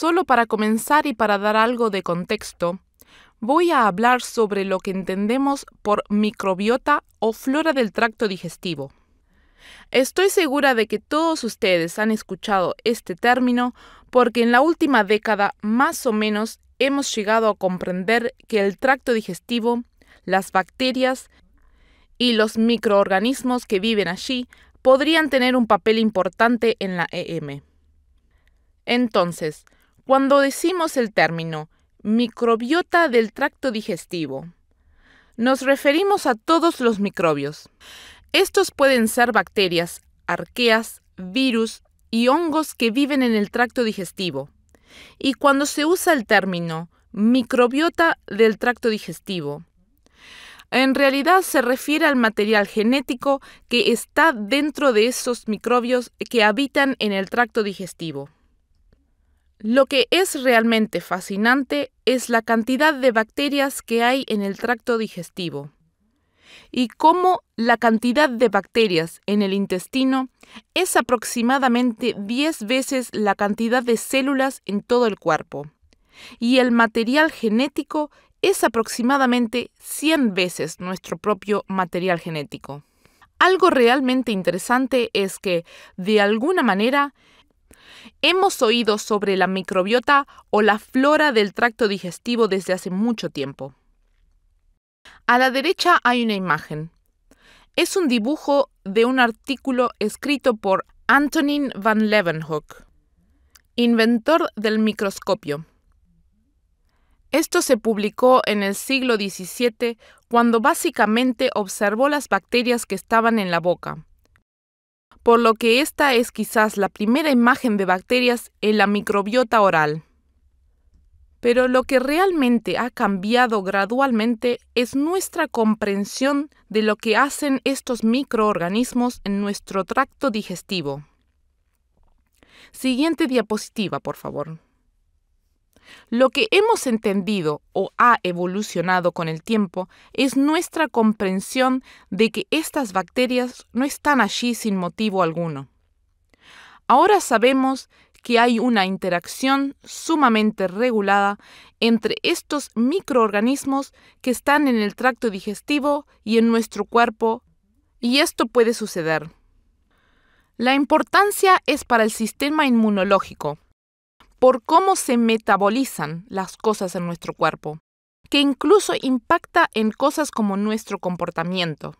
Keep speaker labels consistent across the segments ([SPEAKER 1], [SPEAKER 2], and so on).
[SPEAKER 1] Solo para comenzar y para dar algo de contexto, voy a hablar sobre lo que entendemos por microbiota o flora del tracto digestivo. Estoy segura de que todos ustedes han escuchado este término porque en la última década más o menos hemos llegado a comprender que el tracto digestivo, las bacterias y los microorganismos que viven allí podrían tener un papel importante en la EM. Entonces, cuando decimos el término microbiota del tracto digestivo, nos referimos a todos los microbios. Estos pueden ser bacterias, arqueas, virus y hongos que viven en el tracto digestivo. Y cuando se usa el término microbiota del tracto digestivo, en realidad se refiere al material genético que está dentro de esos microbios que habitan en el tracto digestivo. Lo que es realmente fascinante es la cantidad de bacterias que hay en el tracto digestivo y cómo la cantidad de bacterias en el intestino es aproximadamente 10 veces la cantidad de células en todo el cuerpo y el material genético es aproximadamente 100 veces nuestro propio material genético. Algo realmente interesante es que, de alguna manera, hemos oído sobre la microbiota o la flora del tracto digestivo desde hace mucho tiempo. A la derecha hay una imagen. Es un dibujo de un artículo escrito por Antonin van Leeuwenhoek, inventor del microscopio. Esto se publicó en el siglo XVII cuando básicamente observó las bacterias que estaban en la boca por lo que esta es quizás la primera imagen de bacterias en la microbiota oral. Pero lo que realmente ha cambiado gradualmente es nuestra comprensión de lo que hacen estos microorganismos en nuestro tracto digestivo. Siguiente diapositiva, por favor. Lo que hemos entendido o ha evolucionado con el tiempo es nuestra comprensión de que estas bacterias no están allí sin motivo alguno. Ahora sabemos que hay una interacción sumamente regulada entre estos microorganismos que están en el tracto digestivo y en nuestro cuerpo, y esto puede suceder. La importancia es para el sistema inmunológico, por cómo se metabolizan las cosas en nuestro cuerpo, que incluso impacta en cosas como nuestro comportamiento.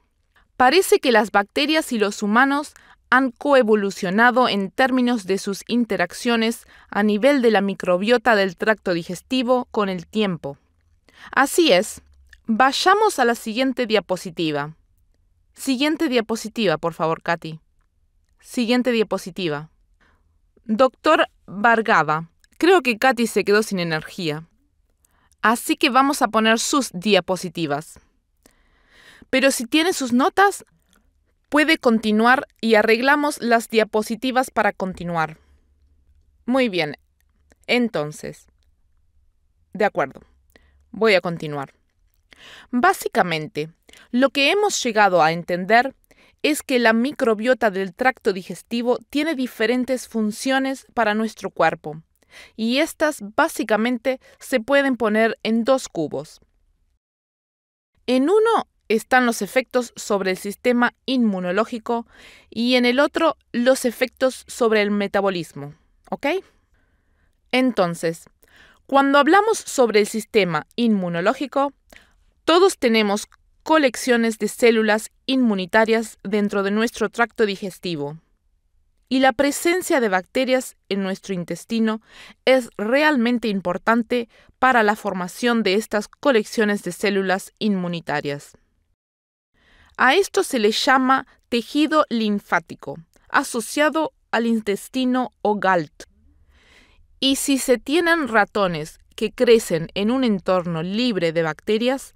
[SPEAKER 1] Parece que las bacterias y los humanos han coevolucionado en términos de sus interacciones a nivel de la microbiota del tracto digestivo con el tiempo. Así es, vayamos a la siguiente diapositiva. Siguiente diapositiva, por favor, Katy. Siguiente diapositiva. Doctor Vargada, creo que Katy se quedó sin energía. Así que vamos a poner sus diapositivas. Pero si tiene sus notas, puede continuar y arreglamos las diapositivas para continuar. Muy bien. Entonces, de acuerdo. Voy a continuar. Básicamente, lo que hemos llegado a entender es que la microbiota del tracto digestivo tiene diferentes funciones para nuestro cuerpo, y estas básicamente se pueden poner en dos cubos. En uno están los efectos sobre el sistema inmunológico y en el otro los efectos sobre el metabolismo, ¿ok? Entonces, cuando hablamos sobre el sistema inmunológico, todos tenemos colecciones de células inmunitarias dentro de nuestro tracto digestivo. Y la presencia de bacterias en nuestro intestino es realmente importante para la formación de estas colecciones de células inmunitarias. A esto se le llama tejido linfático, asociado al intestino o GALT. Y si se tienen ratones que crecen en un entorno libre de bacterias,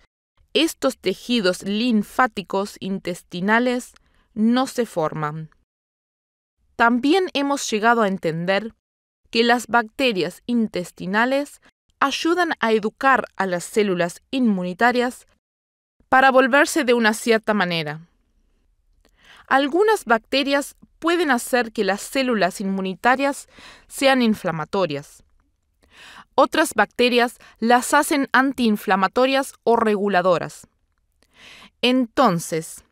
[SPEAKER 1] estos tejidos linfáticos intestinales no se forman. También hemos llegado a entender que las bacterias intestinales ayudan a educar a las células inmunitarias para volverse de una cierta manera. Algunas bacterias pueden hacer que las células inmunitarias sean inflamatorias, otras bacterias las hacen antiinflamatorias o reguladoras. Entonces,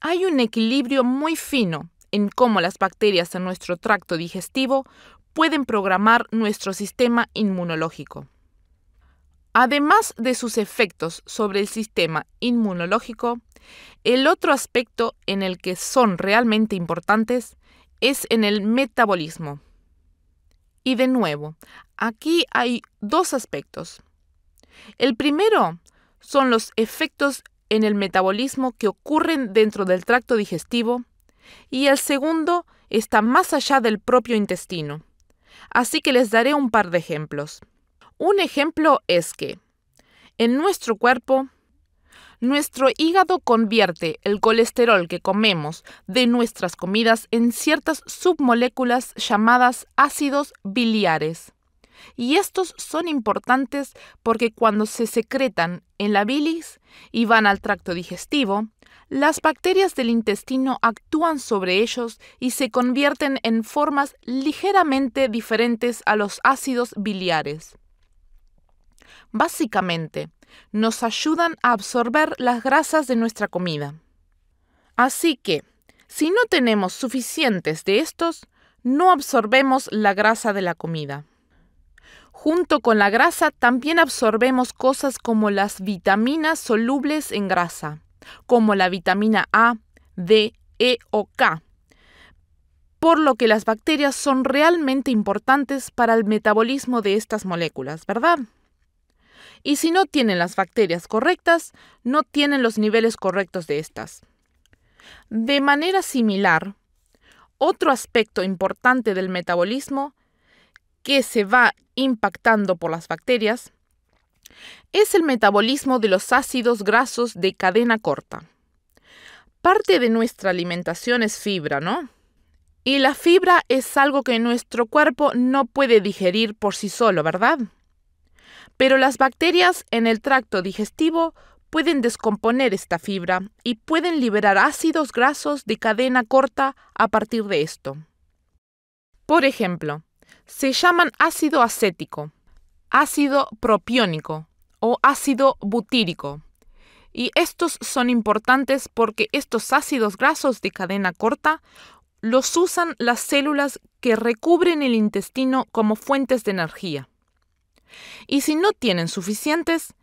[SPEAKER 1] hay un equilibrio muy fino en cómo las bacterias en nuestro tracto digestivo pueden programar nuestro sistema inmunológico. Además de sus efectos sobre el sistema inmunológico, el otro aspecto en el que son realmente importantes es en el metabolismo. Y de nuevo, aquí hay dos aspectos. El primero son los efectos en el metabolismo que ocurren dentro del tracto digestivo y el segundo está más allá del propio intestino. Así que les daré un par de ejemplos. Un ejemplo es que en nuestro cuerpo nuestro hígado convierte el colesterol que comemos de nuestras comidas en ciertas submoléculas llamadas ácidos biliares. Y estos son importantes porque cuando se secretan en la bilis y van al tracto digestivo, las bacterias del intestino actúan sobre ellos y se convierten en formas ligeramente diferentes a los ácidos biliares. Básicamente, nos ayudan a absorber las grasas de nuestra comida. Así que, si no tenemos suficientes de estos, no absorbemos la grasa de la comida. Junto con la grasa también absorbemos cosas como las vitaminas solubles en grasa, como la vitamina A, D, E o K, por lo que las bacterias son realmente importantes para el metabolismo de estas moléculas, ¿verdad? y si no tienen las bacterias correctas, no tienen los niveles correctos de estas. De manera similar, otro aspecto importante del metabolismo que se va impactando por las bacterias es el metabolismo de los ácidos grasos de cadena corta. Parte de nuestra alimentación es fibra, ¿no? Y la fibra es algo que nuestro cuerpo no puede digerir por sí solo, ¿verdad? Pero las bacterias en el tracto digestivo pueden descomponer esta fibra y pueden liberar ácidos grasos de cadena corta a partir de esto. Por ejemplo, se llaman ácido acético, ácido propiónico o ácido butírico. Y estos son importantes porque estos ácidos grasos de cadena corta los usan las células que recubren el intestino como fuentes de energía. Y si no tienen suficientes,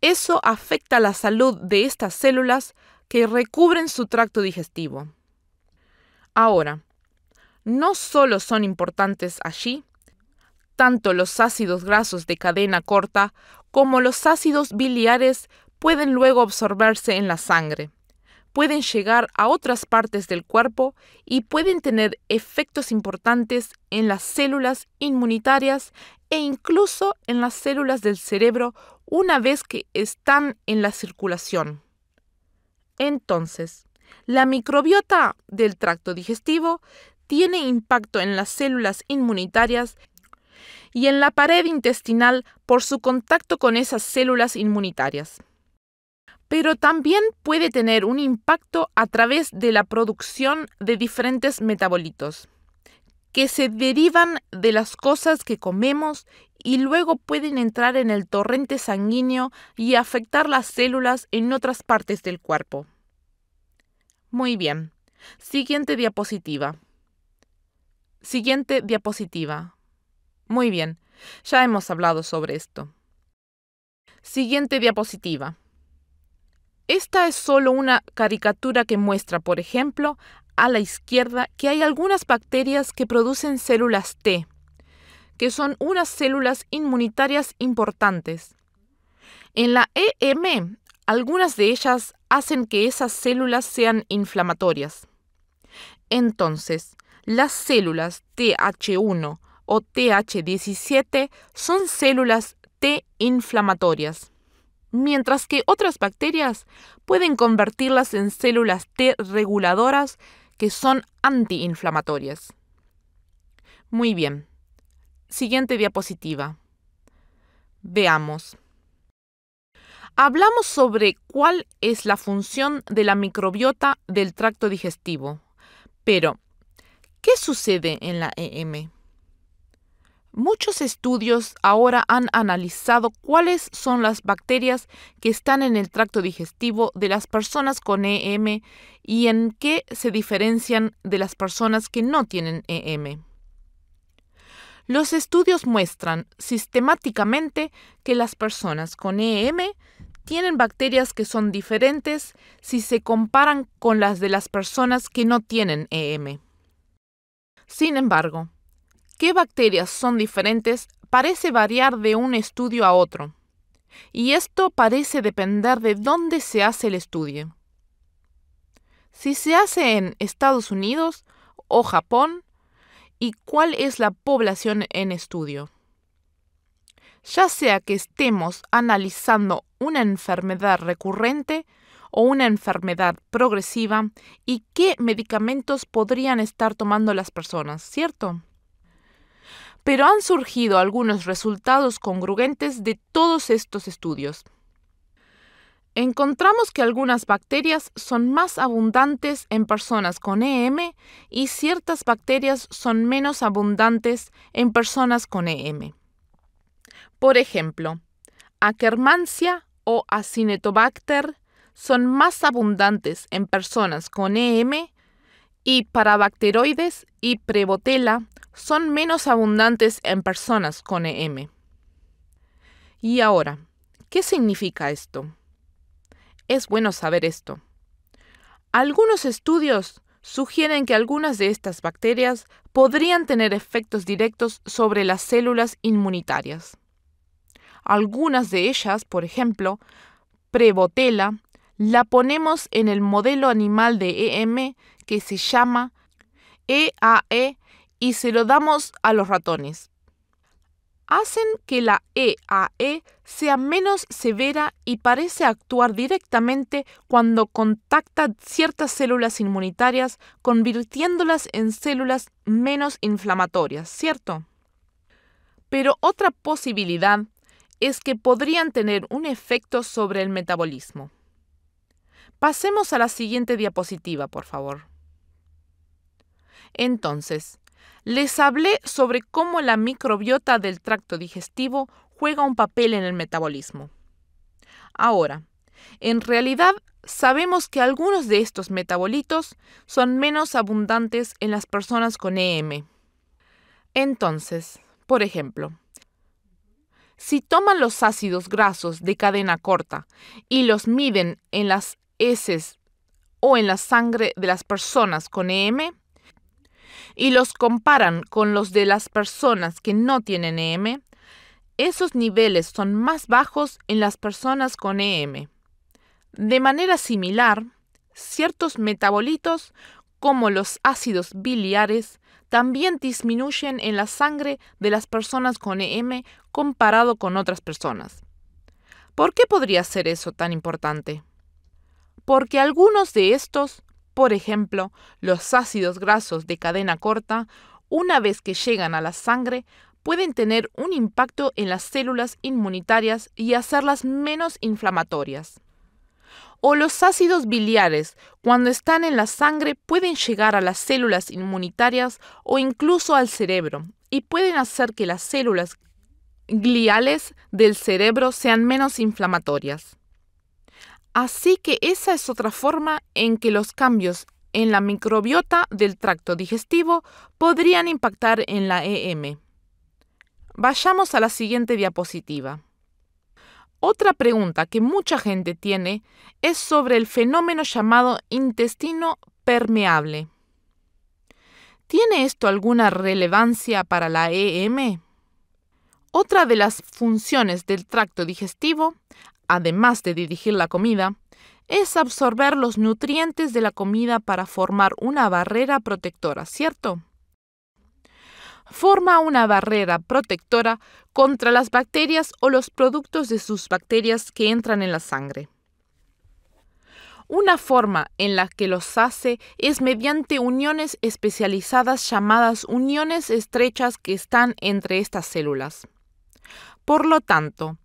[SPEAKER 1] eso afecta la salud de estas células que recubren su tracto digestivo. Ahora, no solo son importantes allí, tanto los ácidos grasos de cadena corta como los ácidos biliares pueden luego absorberse en la sangre, pueden llegar a otras partes del cuerpo y pueden tener efectos importantes en las células inmunitarias e incluso en las células del cerebro una vez que están en la circulación. Entonces, la microbiota del tracto digestivo tiene impacto en las células inmunitarias y en la pared intestinal por su contacto con esas células inmunitarias. Pero también puede tener un impacto a través de la producción de diferentes metabolitos que se derivan de las cosas que comemos y luego pueden entrar en el torrente sanguíneo y afectar las células en otras partes del cuerpo. Muy bien. Siguiente diapositiva. Siguiente diapositiva. Muy bien. Ya hemos hablado sobre esto. Siguiente diapositiva. Esta es solo una caricatura que muestra, por ejemplo, a la izquierda que hay algunas bacterias que producen células T, que son unas células inmunitarias importantes. En la EM, algunas de ellas hacen que esas células sean inflamatorias. Entonces, las células TH1 o TH17 son células T inflamatorias, mientras que otras bacterias pueden convertirlas en células T reguladoras son antiinflamatorias. Muy bien. Siguiente diapositiva. Veamos. Hablamos sobre cuál es la función de la microbiota del tracto digestivo. Pero, ¿qué sucede en la EM? Muchos estudios ahora han analizado cuáles son las bacterias que están en el tracto digestivo de las personas con EM y en qué se diferencian de las personas que no tienen EM. Los estudios muestran sistemáticamente que las personas con EM tienen bacterias que son diferentes si se comparan con las de las personas que no tienen EM. Sin embargo, qué bacterias son diferentes parece variar de un estudio a otro, y esto parece depender de dónde se hace el estudio. Si se hace en Estados Unidos o Japón, y cuál es la población en estudio. Ya sea que estemos analizando una enfermedad recurrente o una enfermedad progresiva y qué medicamentos podrían estar tomando las personas, ¿cierto? pero han surgido algunos resultados congruentes de todos estos estudios. Encontramos que algunas bacterias son más abundantes en personas con EM y ciertas bacterias son menos abundantes en personas con EM. Por ejemplo, Akkermansia o Acinetobacter son más abundantes en personas con EM y parabacteroides y prebotela son menos abundantes en personas con EM. Y ahora, ¿qué significa esto? Es bueno saber esto. Algunos estudios sugieren que algunas de estas bacterias podrían tener efectos directos sobre las células inmunitarias. Algunas de ellas, por ejemplo, prebotela, la ponemos en el modelo animal de EM que se llama EAE e, y se lo damos a los ratones. Hacen que la EAE e sea menos severa y parece actuar directamente cuando contacta ciertas células inmunitarias, convirtiéndolas en células menos inflamatorias, ¿cierto? Pero otra posibilidad es que podrían tener un efecto sobre el metabolismo. Pasemos a la siguiente diapositiva, por favor. Entonces, les hablé sobre cómo la microbiota del tracto digestivo juega un papel en el metabolismo. Ahora, en realidad sabemos que algunos de estos metabolitos son menos abundantes en las personas con EM. Entonces, por ejemplo, si toman los ácidos grasos de cadena corta y los miden en las heces o en la sangre de las personas con EM, y los comparan con los de las personas que no tienen EM, esos niveles son más bajos en las personas con EM. De manera similar, ciertos metabolitos, como los ácidos biliares, también disminuyen en la sangre de las personas con EM comparado con otras personas. ¿Por qué podría ser eso tan importante? Porque algunos de estos por ejemplo, los ácidos grasos de cadena corta, una vez que llegan a la sangre, pueden tener un impacto en las células inmunitarias y hacerlas menos inflamatorias. O los ácidos biliares, cuando están en la sangre, pueden llegar a las células inmunitarias o incluso al cerebro y pueden hacer que las células gliales del cerebro sean menos inflamatorias. Así que esa es otra forma en que los cambios en la microbiota del tracto digestivo podrían impactar en la EM. Vayamos a la siguiente diapositiva. Otra pregunta que mucha gente tiene es sobre el fenómeno llamado intestino permeable. ¿Tiene esto alguna relevancia para la EM? Otra de las funciones del tracto digestivo además de dirigir la comida, es absorber los nutrientes de la comida para formar una barrera protectora, ¿cierto? Forma una barrera protectora contra las bacterias o los productos de sus bacterias que entran en la sangre. Una forma en la que los hace es mediante uniones especializadas llamadas uniones estrechas que están entre estas células. Por lo tanto,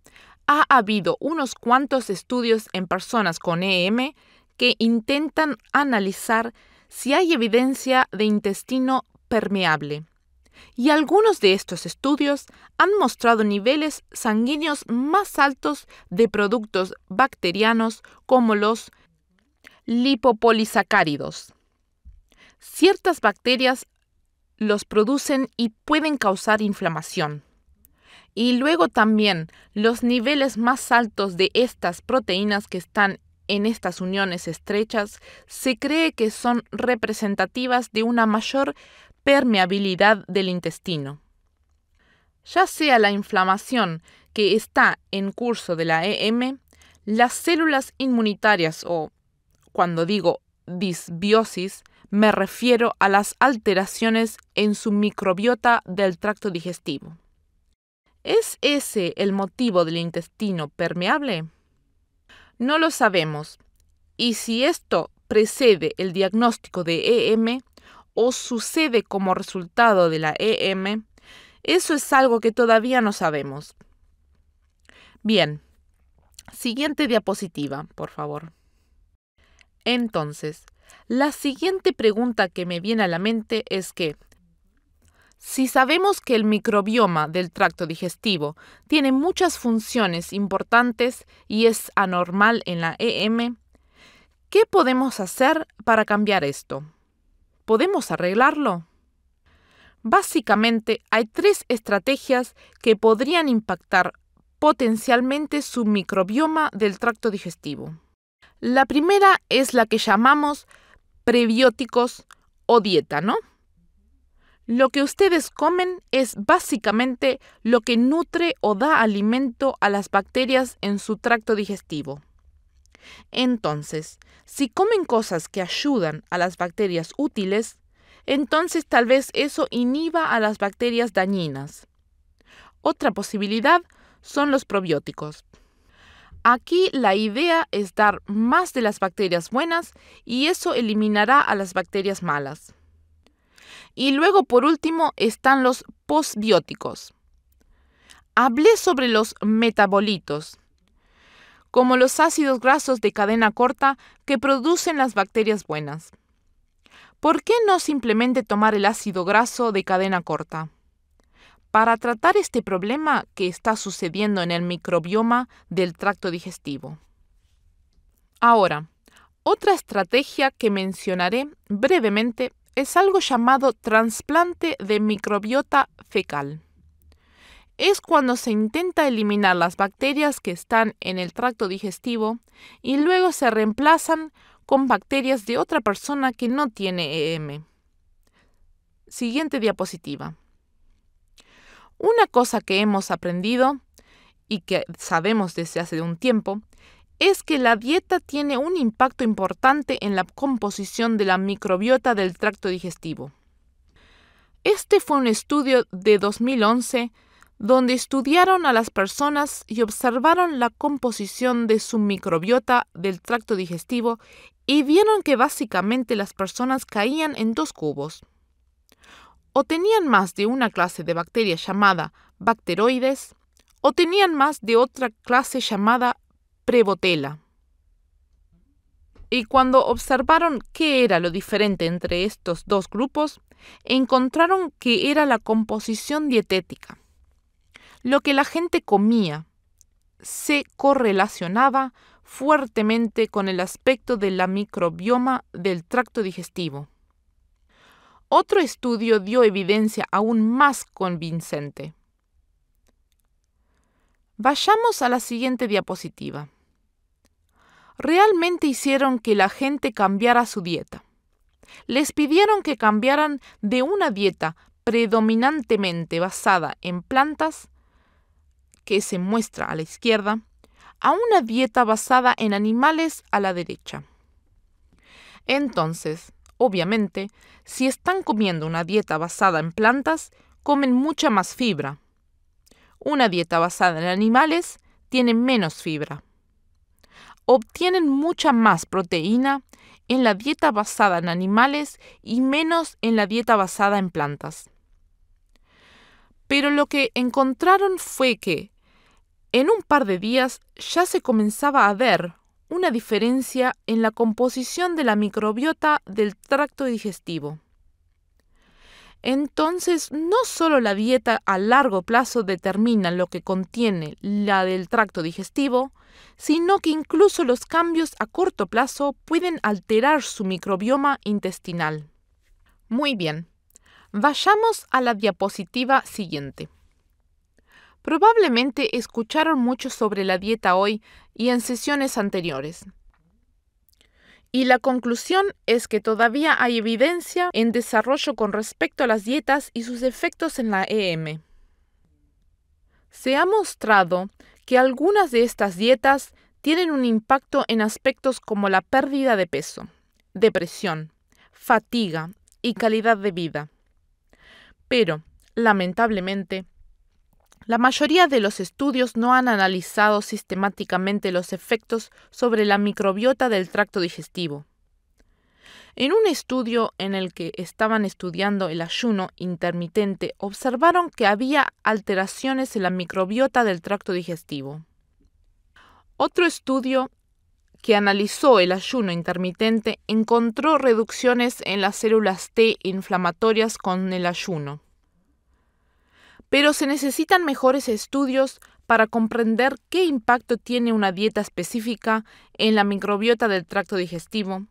[SPEAKER 1] ha habido unos cuantos estudios en personas con EM que intentan analizar si hay evidencia de intestino permeable. Y algunos de estos estudios han mostrado niveles sanguíneos más altos de productos bacterianos como los lipopolisacáridos. Ciertas bacterias los producen y pueden causar inflamación. Y luego también los niveles más altos de estas proteínas que están en estas uniones estrechas se cree que son representativas de una mayor permeabilidad del intestino. Ya sea la inflamación que está en curso de la EM, las células inmunitarias o, cuando digo disbiosis, me refiero a las alteraciones en su microbiota del tracto digestivo. ¿Es ese el motivo del intestino permeable? No lo sabemos. Y si esto precede el diagnóstico de EM o sucede como resultado de la EM, eso es algo que todavía no sabemos. Bien, siguiente diapositiva, por favor. Entonces, la siguiente pregunta que me viene a la mente es que, si sabemos que el microbioma del tracto digestivo tiene muchas funciones importantes y es anormal en la EM, ¿qué podemos hacer para cambiar esto? ¿Podemos arreglarlo? Básicamente hay tres estrategias que podrían impactar potencialmente su microbioma del tracto digestivo. La primera es la que llamamos prebióticos o dieta, ¿no? Lo que ustedes comen es básicamente lo que nutre o da alimento a las bacterias en su tracto digestivo. Entonces, si comen cosas que ayudan a las bacterias útiles, entonces tal vez eso inhiba a las bacterias dañinas. Otra posibilidad son los probióticos. Aquí la idea es dar más de las bacterias buenas y eso eliminará a las bacterias malas. Y luego, por último, están los postbióticos. Hablé sobre los metabolitos, como los ácidos grasos de cadena corta que producen las bacterias buenas. ¿Por qué no simplemente tomar el ácido graso de cadena corta? Para tratar este problema que está sucediendo en el microbioma del tracto digestivo. Ahora, otra estrategia que mencionaré brevemente es algo llamado trasplante de microbiota fecal. Es cuando se intenta eliminar las bacterias que están en el tracto digestivo y luego se reemplazan con bacterias de otra persona que no tiene EM. Siguiente diapositiva. Una cosa que hemos aprendido y que sabemos desde hace un tiempo es que la dieta tiene un impacto importante en la composición de la microbiota del tracto digestivo. Este fue un estudio de 2011 donde estudiaron a las personas y observaron la composición de su microbiota del tracto digestivo y vieron que básicamente las personas caían en dos cubos. O tenían más de una clase de bacteria llamada bacteroides, o tenían más de otra clase llamada y cuando observaron qué era lo diferente entre estos dos grupos, encontraron que era la composición dietética. Lo que la gente comía se correlacionaba fuertemente con el aspecto de la microbioma del tracto digestivo. Otro estudio dio evidencia aún más convincente. Vayamos a la siguiente diapositiva realmente hicieron que la gente cambiara su dieta. Les pidieron que cambiaran de una dieta predominantemente basada en plantas, que se muestra a la izquierda, a una dieta basada en animales a la derecha. Entonces, obviamente, si están comiendo una dieta basada en plantas, comen mucha más fibra. Una dieta basada en animales tiene menos fibra obtienen mucha más proteína en la dieta basada en animales y menos en la dieta basada en plantas. Pero lo que encontraron fue que en un par de días ya se comenzaba a ver una diferencia en la composición de la microbiota del tracto digestivo. Entonces, no solo la dieta a largo plazo determina lo que contiene la del tracto digestivo, sino que incluso los cambios a corto plazo pueden alterar su microbioma intestinal. Muy bien, vayamos a la diapositiva siguiente. Probablemente escucharon mucho sobre la dieta hoy y en sesiones anteriores. Y la conclusión es que todavía hay evidencia en desarrollo con respecto a las dietas y sus efectos en la EM. Se ha mostrado que algunas de estas dietas tienen un impacto en aspectos como la pérdida de peso, depresión, fatiga y calidad de vida. Pero, lamentablemente, la mayoría de los estudios no han analizado sistemáticamente los efectos sobre la microbiota del tracto digestivo. En un estudio en el que estaban estudiando el ayuno intermitente, observaron que había alteraciones en la microbiota del tracto digestivo. Otro estudio que analizó el ayuno intermitente encontró reducciones en las células T inflamatorias con el ayuno pero se necesitan mejores estudios para comprender qué impacto tiene una dieta específica en la microbiota del tracto digestivo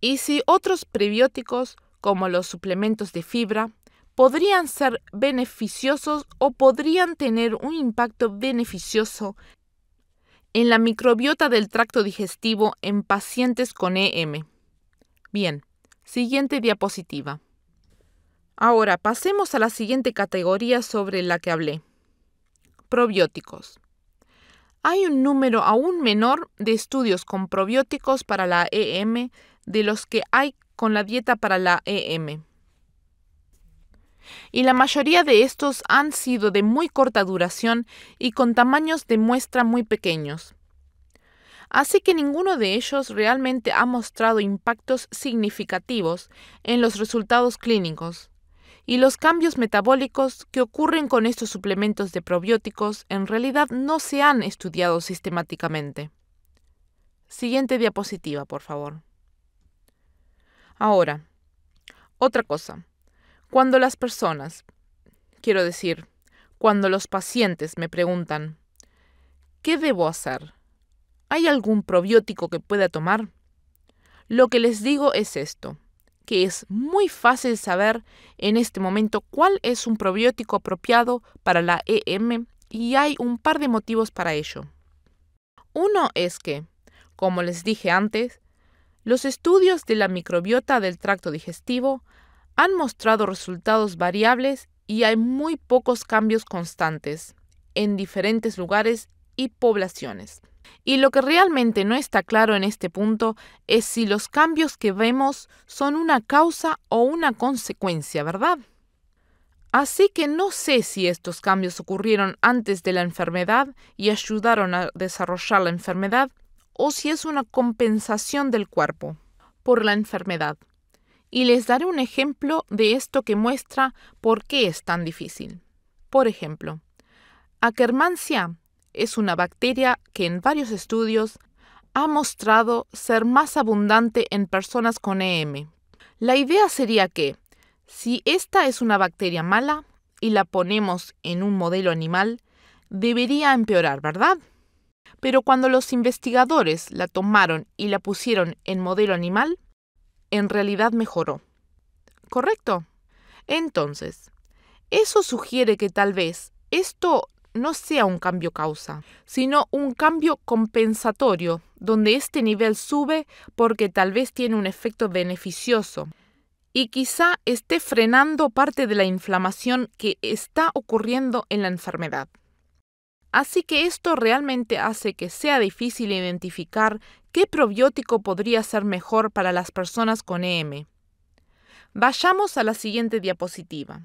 [SPEAKER 1] y si otros prebióticos, como los suplementos de fibra, podrían ser beneficiosos o podrían tener un impacto beneficioso en la microbiota del tracto digestivo en pacientes con EM. Bien, siguiente diapositiva. Ahora, pasemos a la siguiente categoría sobre la que hablé. Probióticos. Hay un número aún menor de estudios con probióticos para la EM de los que hay con la dieta para la EM. Y la mayoría de estos han sido de muy corta duración y con tamaños de muestra muy pequeños. Así que ninguno de ellos realmente ha mostrado impactos significativos en los resultados clínicos y los cambios metabólicos que ocurren con estos suplementos de probióticos en realidad no se han estudiado sistemáticamente. Siguiente diapositiva, por favor. Ahora, otra cosa. Cuando las personas, quiero decir, cuando los pacientes me preguntan, ¿qué debo hacer? ¿Hay algún probiótico que pueda tomar? Lo que les digo es esto que es muy fácil saber en este momento cuál es un probiótico apropiado para la EM y hay un par de motivos para ello. Uno es que, como les dije antes, los estudios de la microbiota del tracto digestivo han mostrado resultados variables y hay muy pocos cambios constantes en diferentes lugares y poblaciones. Y lo que realmente no está claro en este punto es si los cambios que vemos son una causa o una consecuencia, ¿verdad? Así que no sé si estos cambios ocurrieron antes de la enfermedad y ayudaron a desarrollar la enfermedad, o si es una compensación del cuerpo por la enfermedad. Y les daré un ejemplo de esto que muestra por qué es tan difícil. Por ejemplo, Kermancia es una bacteria que en varios estudios ha mostrado ser más abundante en personas con EM. La idea sería que, si esta es una bacteria mala y la ponemos en un modelo animal, debería empeorar, ¿verdad? Pero cuando los investigadores la tomaron y la pusieron en modelo animal, en realidad mejoró. ¿Correcto? Entonces, eso sugiere que tal vez esto no sea un cambio causa, sino un cambio compensatorio, donde este nivel sube porque tal vez tiene un efecto beneficioso y quizá esté frenando parte de la inflamación que está ocurriendo en la enfermedad. Así que esto realmente hace que sea difícil identificar qué probiótico podría ser mejor para las personas con EM. Vayamos a la siguiente diapositiva.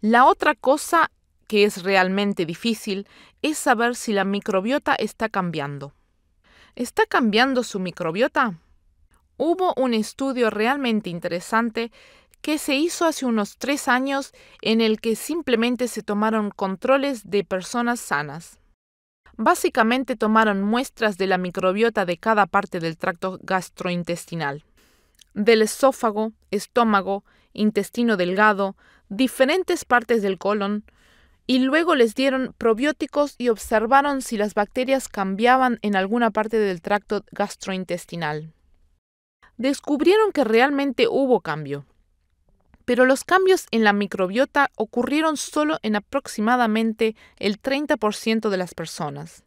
[SPEAKER 1] La otra cosa que es realmente difícil es saber si la microbiota está cambiando. ¿Está cambiando su microbiota? Hubo un estudio realmente interesante que se hizo hace unos tres años en el que simplemente se tomaron controles de personas sanas. Básicamente tomaron muestras de la microbiota de cada parte del tracto gastrointestinal, del esófago, estómago, intestino delgado, diferentes partes del colon, y luego les dieron probióticos y observaron si las bacterias cambiaban en alguna parte del tracto gastrointestinal. Descubrieron que realmente hubo cambio, pero los cambios en la microbiota ocurrieron solo en aproximadamente el 30% de las personas.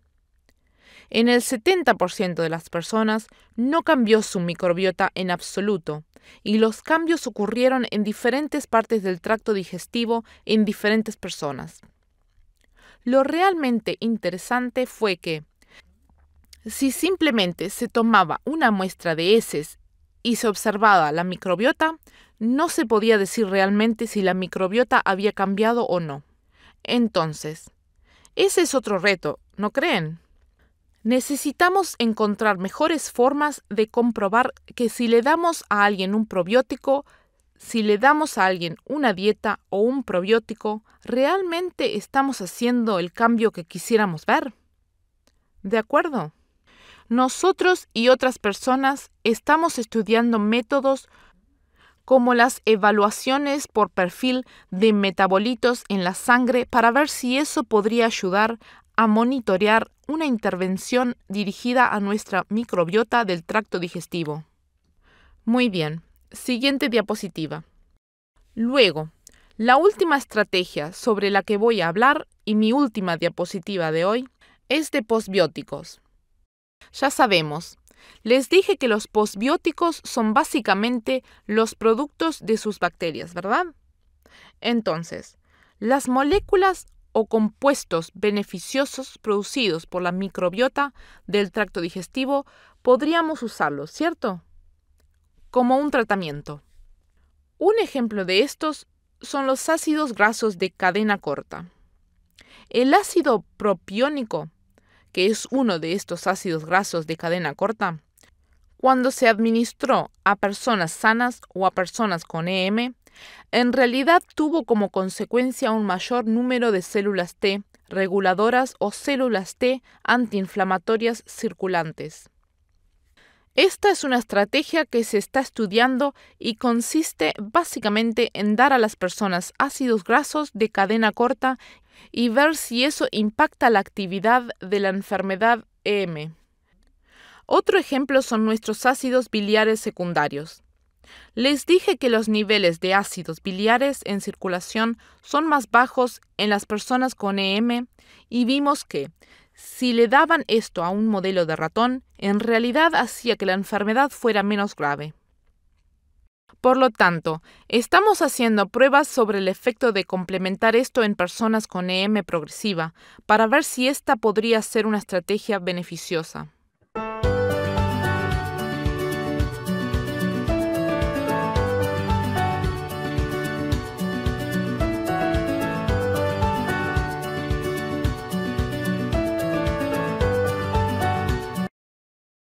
[SPEAKER 1] En el 70% de las personas no cambió su microbiota en absoluto, y los cambios ocurrieron en diferentes partes del tracto digestivo en diferentes personas. Lo realmente interesante fue que si simplemente se tomaba una muestra de heces y se observaba la microbiota, no se podía decir realmente si la microbiota había cambiado o no. Entonces, ese es otro reto, ¿no creen? Necesitamos encontrar mejores formas de comprobar que si le damos a alguien un probiótico, si le damos a alguien una dieta o un probiótico, ¿realmente estamos haciendo el cambio que quisiéramos ver? De acuerdo. Nosotros y otras personas estamos estudiando métodos como las evaluaciones por perfil de metabolitos en la sangre para ver si eso podría ayudar a monitorear una intervención dirigida a nuestra microbiota del tracto digestivo. Muy bien. Siguiente diapositiva. Luego, la última estrategia sobre la que voy a hablar y mi última diapositiva de hoy es de posbióticos. Ya sabemos, les dije que los posbióticos son básicamente los productos de sus bacterias, ¿verdad? Entonces, las moléculas o compuestos beneficiosos producidos por la microbiota del tracto digestivo podríamos usarlos, ¿cierto? como un tratamiento. Un ejemplo de estos son los ácidos grasos de cadena corta. El ácido propiónico, que es uno de estos ácidos grasos de cadena corta, cuando se administró a personas sanas o a personas con EM, en realidad tuvo como consecuencia un mayor número de células T reguladoras o células T antiinflamatorias circulantes. Esta es una estrategia que se está estudiando y consiste básicamente en dar a las personas ácidos grasos de cadena corta y ver si eso impacta la actividad de la enfermedad EM. Otro ejemplo son nuestros ácidos biliares secundarios. Les dije que los niveles de ácidos biliares en circulación son más bajos en las personas con EM y vimos que si le daban esto a un modelo de ratón, en realidad hacía que la enfermedad fuera menos grave. Por lo tanto, estamos haciendo pruebas sobre el efecto de complementar esto en personas con EM progresiva para ver si esta podría ser una estrategia beneficiosa.